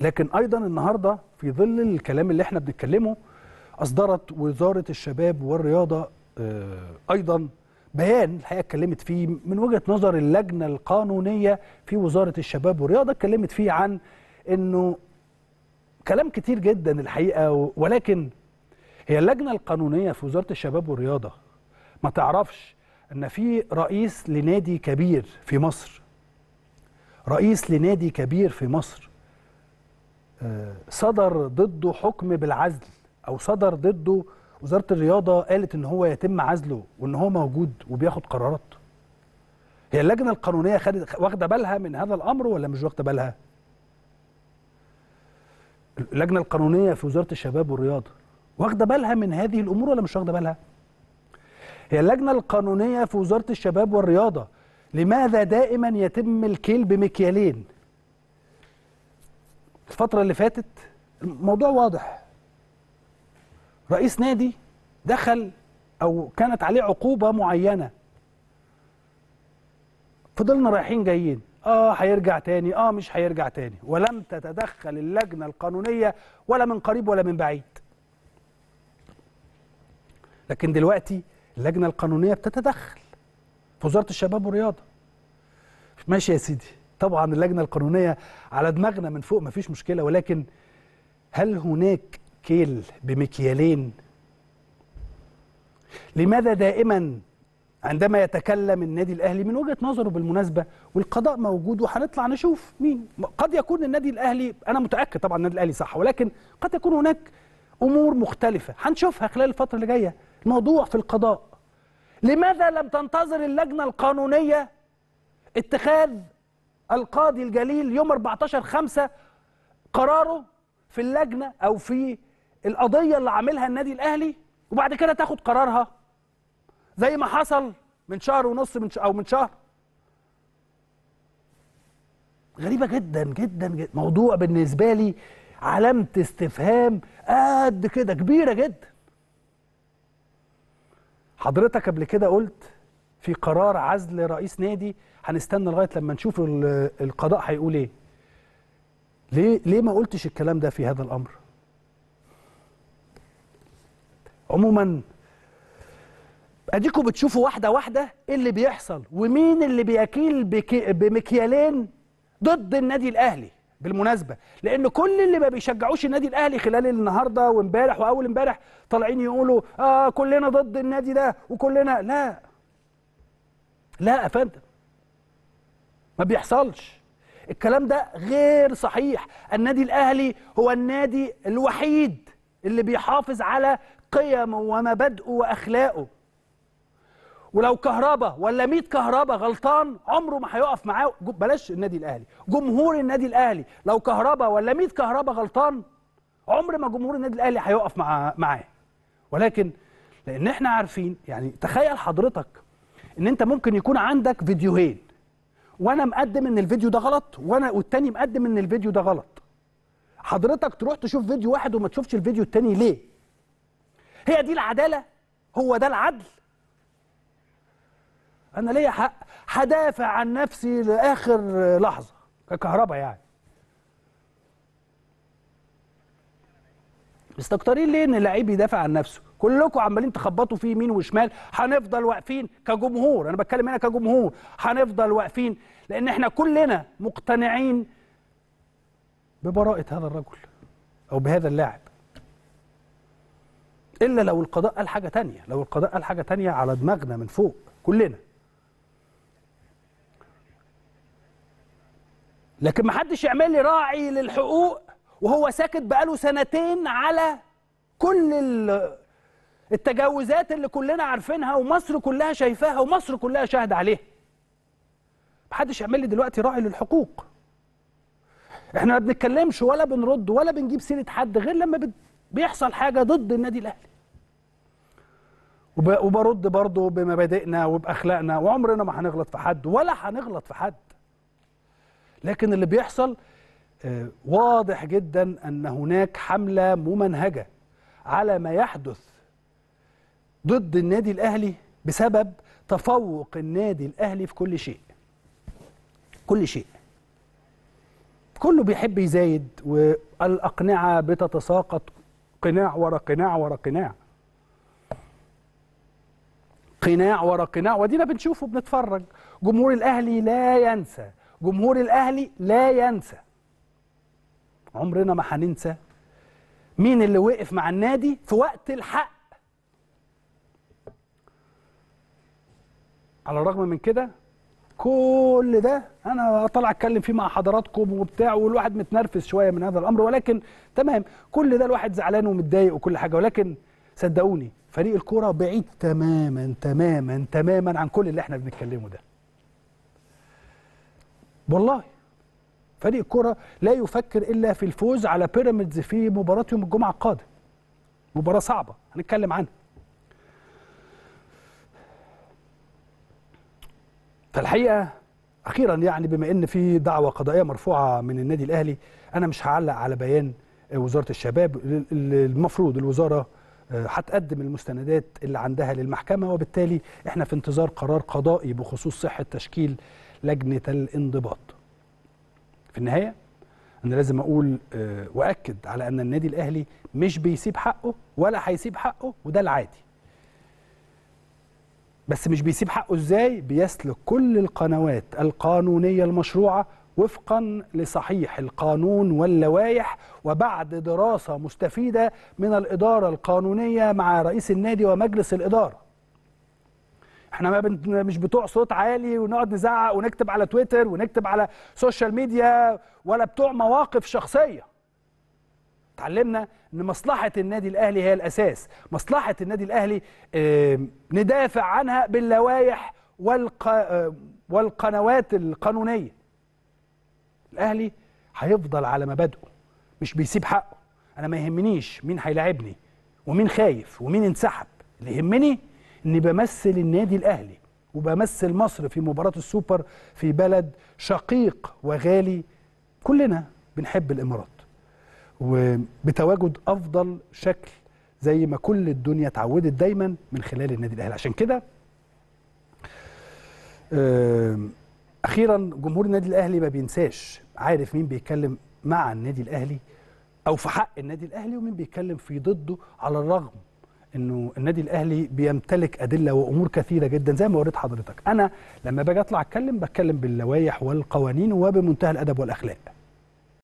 لكن ايضا النهارده في ظل الكلام اللي احنا بنتكلمه اصدرت وزاره الشباب والرياضه آه، ايضا بيان الحقيقه اتكلمت فيه من وجهه نظر اللجنه القانونيه في وزاره الشباب والرياضه اتكلمت فيه عن انه كلام كتير جدا الحقيقه ولكن هي اللجنه القانونيه في وزاره الشباب والرياضه ما تعرفش ان في رئيس لنادي كبير في مصر رئيس لنادي كبير في مصر صدر ضده حكم بالعزل او صدر ضده وزاره الرياضه قالت ان هو يتم عزله وان هو موجود وبياخد قرارات هي اللجنه القانونيه خدت واخده بالها من هذا الامر ولا مش واخده بالها اللجنه القانونيه في وزاره الشباب والرياضه واخده بالها من هذه الامور ولا مش واخده بالها هي اللجنه القانونيه في وزاره الشباب والرياضه لماذا دائما يتم الكيل بمكيالين الفترة اللي فاتت الموضوع واضح رئيس نادي دخل أو كانت عليه عقوبة معينة فضلنا رايحين جايين اه هيرجع تاني اه مش هيرجع تاني ولم تتدخل اللجنه القانونيه ولا من قريب ولا من بعيد لكن دلوقتي اللجنه القانونيه بتتدخل في وزاره الشباب والرياضه ماشي يا سيدي طبعا اللجنه القانونيه على دماغنا من فوق مفيش مشكله ولكن هل هناك كيل بمكيالين لماذا دائما عندما يتكلم النادي الاهلي من وجهه نظره بالمناسبه والقضاء موجود وهنطلع نشوف مين قد يكون النادي الاهلي انا متاكد طبعا النادي الاهلي صح ولكن قد يكون هناك امور مختلفه هنشوفها خلال الفتره اللي جايه الموضوع في القضاء لماذا لم تنتظر اللجنه القانونيه اتخاذ القاضي الجليل يوم 14 5 قراره في اللجنه او في القضيه اللي عاملها النادي الاهلي وبعد كده تاخد قرارها زي ما حصل من شهر ونص من او من شهر غريبه جدا جدا, جداً. موضوع بالنسبه لي علامه استفهام قد كده كبيره جدا حضرتك قبل كده قلت في قرار عزل رئيس نادي هنستنى لغايه لما نشوف القضاء هيقول ايه ليه ليه ما قلتش الكلام ده في هذا الامر عموما اديكم بتشوفوا واحده واحده ايه اللي بيحصل ومين اللي بيكيل بمكيالين ضد النادي الاهلي بالمناسبه لان كل اللي ما بيشجعوش النادي الاهلي خلال النهارده وامبارح واول امبارح طالعين يقولوا اه كلنا ضد النادي ده وكلنا لا لا يا فندم ما بيحصلش الكلام ده غير صحيح النادي الاهلي هو النادي الوحيد اللي بيحافظ على قيمه ومبادئه واخلاقه ولو كهربا ولا 100 كهربا غلطان عمره ما هيقف معاه بلاش النادي الاهلي جمهور النادي الاهلي لو كهربا ولا 100 كهربا غلطان عمر ما جمهور النادي الاهلي هيقف معاه ولكن لان احنا عارفين يعني تخيل حضرتك ان انت ممكن يكون عندك فيديوهين وانا مقدم ان الفيديو ده غلط وانا والتاني مقدم ان الفيديو ده غلط حضرتك تروح تشوف فيديو واحد وما تشوفش الفيديو التاني ليه هي دي العداله هو ده العدل انا ليا حق هدافع عن نفسي لاخر لحظه ككهرباء يعني مستكترين ليه ان اللعيب يدافع عن نفسه كلكم عمالين تخبطوا فيه يمين وشمال هنفضل واقفين كجمهور انا بتكلم هنا كجمهور هنفضل واقفين لان احنا كلنا مقتنعين ببراءه هذا الرجل او بهذا اللاعب الا لو القضاء قال حاجه تانية لو القضاء قال حاجه تانية على دماغنا من فوق كلنا لكن ما حدش يعمل لي راعي للحقوق وهو ساكت بقاله سنتين على كل التجاوزات اللي كلنا عارفينها ومصر كلها شايفاها ومصر كلها شاهد عليها محدش يعمل لي دلوقتي راعي للحقوق احنا ما بنتكلمش ولا بنرد ولا بنجيب سيره حد غير لما بيحصل حاجه ضد النادي الاهلي وبرد برضه بمبادئنا وباخلاقنا وعمرنا ما هنغلط في حد ولا هنغلط في حد لكن اللي بيحصل آه، واضح جدا ان هناك حمله ممنهجه على ما يحدث ضد النادي الاهلي بسبب تفوق النادي الاهلي في كل شيء كل شيء كله بيحب يزايد والاقنعه بتتساقط قناع ورا قناع ورا قناع قناع ورا قناع ودينا بنشوفه بنتفرج جمهور الاهلي لا ينسى جمهور الاهلي لا ينسى عمرنا ما هننسى مين اللي وقف مع النادي في وقت الحق على الرغم من كده كل ده انا طالع اتكلم فيه مع حضراتكم وبتاع والواحد متنرفز شويه من هذا الامر ولكن تمام كل ده الواحد زعلان ومتضايق وكل حاجه ولكن صدقوني فريق الكوره بعيد تماما تماما تماما عن كل اللي احنا بنتكلمه ده والله فريق الكوره لا يفكر الا في الفوز على بيراميدز في مباراه يوم الجمعه القادم مباراه صعبه هنتكلم عنها فالحقيقه اخيرا يعني بما ان في دعوه قضائيه مرفوعه من النادي الاهلي انا مش هعلق على بيان وزاره الشباب المفروض الوزاره آه، هتقدم المستندات اللي عندها للمحكمه وبالتالي احنا في انتظار قرار قضائي بخصوص صحه تشكيل لجنه الانضباط. في النهايه انا لازم اقول آه، واكد على ان النادي الاهلي مش بيسيب حقه ولا هيسيب حقه وده العادي. بس مش بيسيب حقه ازاي بيسلك كل القنوات القانونيه المشروعه وفقا لصحيح القانون واللوائح وبعد دراسه مستفيده من الاداره القانونيه مع رئيس النادي ومجلس الاداره احنا ما بنت... مش بتوع صوت عالي ونقعد نزعق ونكتب على تويتر ونكتب على سوشيال ميديا ولا بتوع مواقف شخصيه اتعلمنا ان مصلحه النادي الاهلي هي الاساس مصلحه النادي الاهلي ندافع عنها باللوائح والق... والقنوات القانونيه الاهلي هيفضل على مبادئه مش بيسيب حقه انا ما يهمنيش مين هيلاعبني ومين خايف ومين انسحب اللي يهمني اني بمثل النادي الاهلي وبمثل مصر في مباراه السوبر في بلد شقيق وغالي كلنا بنحب الامارات وبتواجد افضل شكل زي ما كل الدنيا اتعودت دايما من خلال النادي الاهلي عشان كده اخيرا جمهور النادي الاهلي ما بينساش عارف مين بيتكلم مع النادي الاهلي او في حق النادي الاهلي ومين بيتكلم في ضده على الرغم انه النادي الاهلي بيمتلك ادله وامور كثيره جدا زي ما وريت حضرتك انا لما باجي اطلع اتكلم بتكلم باللوائح والقوانين وبمنتهى الادب والاخلاق